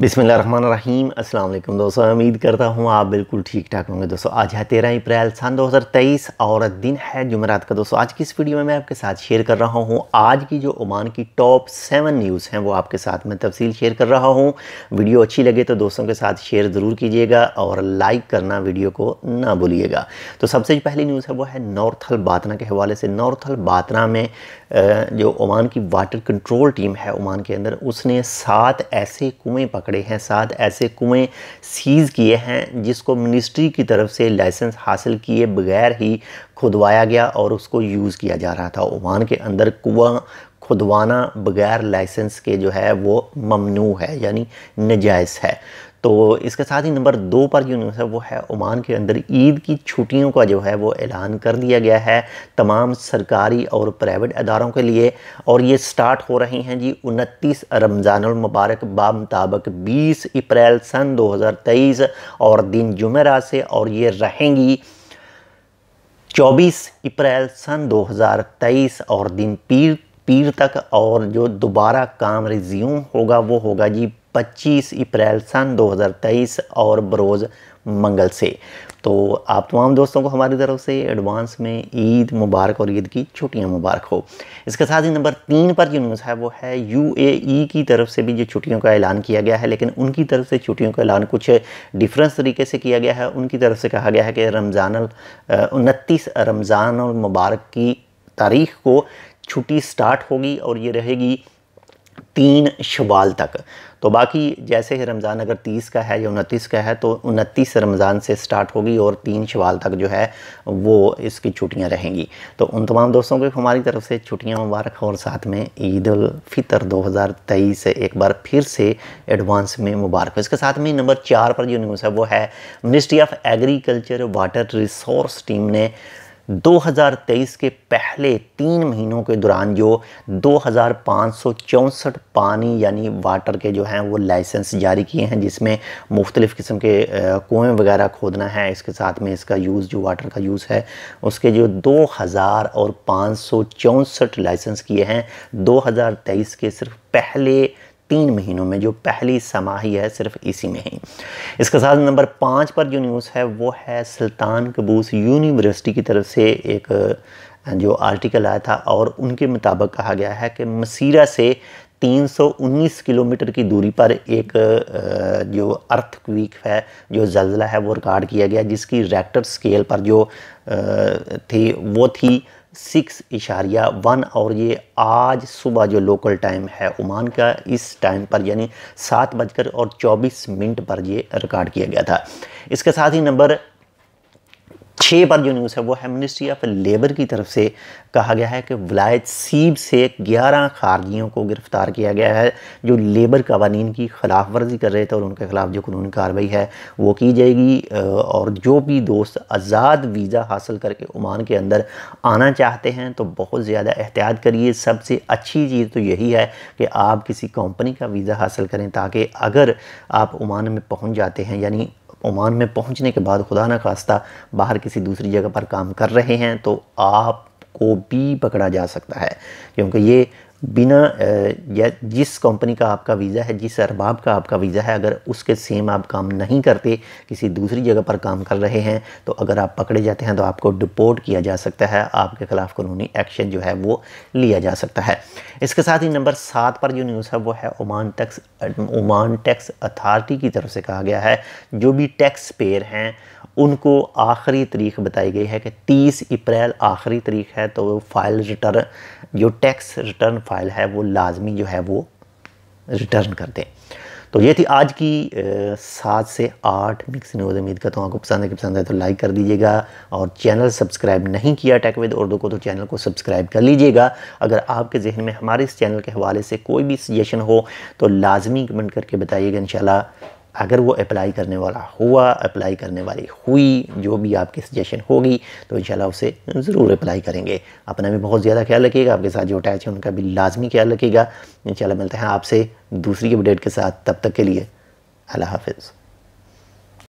बिसमीम् अल्लाम दोस्तों उम्मीद करता हूँ आप बिल्कुल ठीक ठाक होंगे दोस्तों आज है तेरह अप्रैल सन 2023 और दिन है जुमेरात का दोस्तों आज की इस वीडियो में मैं आपके साथ शेयर कर रहा हूँ आज की जो ओमान की टॉप सेवन न्यूज़ हैं वो आपके साथ मैं तफसील शेयर कर रहा हूँ वीडियो अच्छी लगे तो दोस्तों के साथ शेयर ज़रूर कीजिएगा और लाइक करना वीडियो को ना भूलिएगा तो सबसे पहली न्यूज़ है वो है नॉर्थल बातना के हवाले से नॉर्थल बातना में जो ओमान की वाटर कंट्रोल टीम है ओमान के अंदर उसने सात ऐसे कुएँ पकड़े हैं साथ ऐसे कुएं सीज़ किए हैं जिसको मिनिस्ट्री की तरफ से लाइसेंस हासिल किए बगैर ही खुदवाया गया और उसको यूज़ किया जा रहा था ओमान के अंदर कुआँ खुदवाना बगैर लाइसेंस के जो है वो ममनू है यानी नजायज़ है तो इसके साथ ही नंबर दो पर जो न्यूज़ है वो है ओमान के अंदर ईद की छुट्टियों का जो है वो ऐलान कर दिया गया है तमाम सरकारी और प्राइवेट अदारों के लिए और ये स्टार्ट हो रही हैं जी उनतीस रमज़ानमबारक मुताबक बीस अप्रैल सन दो हज़ार तेईस और दिन जुमेरा से और ये रहेंगी 24 अप्रैल सन 2023 और दिन पीर पीर तक और जो दोबारा काम रिज्यूम होगा वो होगा जी 25 अप्रैल सन 2023 और बरोज़ मंगल से तो आप तमाम दोस्तों को हमारी तरफ से एडवांस में ईद मुबारक और ईद की छुट्टियां मुबारक हो इसके साथ ही नंबर तीन पर जो न्यूज़ है वो है यूएई की तरफ से भी जो छुट्टियों का ऐलान किया गया है लेकिन उनकी तरफ से छुट्टियों का ऐलान कुछ डिफरेंस तरीके से किया गया है उनकी तरफ से कहा गया है कि रमज़ान उनतीस रमज़ान मुबारक की तारीख को छुट्टी स्टार्ट होगी और ये रहेगी तीन शवाल तक तो बाकी जैसे ही रमज़ान अगर तीस का है या उनतीस का है तो उनतीस रमज़ान से स्टार्ट होगी और तीन शवाल तक जो है वो इसकी छुट्टियां रहेंगी तो उन तमाम दोस्तों को हमारी तरफ से छुट्टियां मुबारक और साथ में ईद फितर 2023 एक बार फिर से एडवांस में मुबारक इसके साथ में नंबर चार पर जो न्यूज़ है वो है ministry of agriculture water resource team ने 2023 के पहले तीन महीनों के दौरान जो दो पानी यानी वाटर के जो हैं वो लाइसेंस जारी किए हैं जिसमें मुख्तलिफ़ किस्म के कुएँ वगैरह खोदना है इसके साथ में इसका यूज़ जो वाटर का यूज़ है उसके जो दो हज़ार और पाँच लाइसेंस किए हैं 2023 के सिर्फ पहले तीन महीनों में जो पहली समाही है सिर्फ इसी में ही इसके साथ नंबर पाँच पर जो न्यूज़ है वो है सुल्तान कबूस यूनिवर्सिटी की तरफ से एक जो आर्टिकल आया था और उनके मुताबिक कहा गया है कि मसीरा से 319 किलोमीटर की दूरी पर एक जो अर्थ क्वीक है जो जल्जला है वो रिकॉर्ड किया गया जिसकी रैक्टर स्केल पर जो थी वो थी सिक्स इशारिया वन और ये आज सुबह जो लोकल टाइम है ओमान का इस टाइम पर यानी सात बजकर और चौबीस मिनट पर ये रिकॉर्ड किया गया था इसके साथ ही नंबर छः पर जो न्यूज़ है वो है मिनिस्ट्री ऑफ लेबर की तरफ से कहा गया है कि वलायत सीब से ग्यारह खारजियों को गिरफ़्तार किया गया है जो लेबर कवानीन की ख़िलाफ़ वर्जी कर रहे थे और उनके ख़िलाफ़ जो कानूनी कार्रवाई है वो की जाएगी और जो भी दोस्त आज़ाद वीज़ा हासिल करके ओमान के अंदर आना चाहते हैं तो बहुत ज़्यादा एहतियात करिए सबसे अच्छी चीज़ तो यही है कि आप किसी कंपनी का वीज़ा हासिल करें ताकि अगर आप ओमान में पहुँच जाते हैं यानी ओमान में पहुंचने के बाद खुदा न खास्ता बाहर किसी दूसरी जगह पर काम कर रहे हैं तो आपको भी पकड़ा जा सकता है क्योंकि ये बिना या जिस कंपनी का आपका वीज़ा है जिस अरबाब का आपका वीज़ा है अगर उसके सेम आप काम नहीं करते किसी दूसरी जगह पर काम कर रहे हैं तो अगर आप पकड़े जाते हैं तो आपको डिपोर्ट किया जा सकता है आपके ख़िलाफ़ कानूनी एक्शन जो है वो लिया जा सकता है इसके साथ ही नंबर सात पर जो न्यूज़ है वो है Oman tax Oman tax authority की तरफ से कहा गया है जो भी टैक्स पेयर हैं उनको आखिरी तारीख बताई गई है कि 30 अप्रैल आखिरी तारीख है तो फाइल रिटर्न जो टैक्स रिटर्न फ़ाइल है वो लाजमी जो है वो रिटर्न कर दें तो ये थी आज की सात से आठ मिक्स न्यूज़ उम्मीद करता हूँ आपको पसंद है कि पसंद है तो लाइक कर दीजिएगा और चैनल सब्सक्राइब नहीं किया टेक विद उर्दू को तो चैनल को सब्सक्राइब कर लीजिएगा अगर आपके जहन में हमारे इस चैनल के हवाले से कोई भी सजेशन हो तो लाजमी कमेंट करके बताइएगा इन अगर वो अप्लाई करने वाला हुआ अप्लाई करने वाली हुई जो भी आपकी सजेशन होगी तो इन उसे ज़रूर अप्लाई करेंगे अपना भी बहुत ज़्यादा ख्याल रखिएगा आपके साथ जो अटैच है उनका भी लाजमी ख्याल रखिएगा इन मिलते हैं आपसे दूसरी अपडेट के साथ तब तक के लिए अल्लाह हाफिज़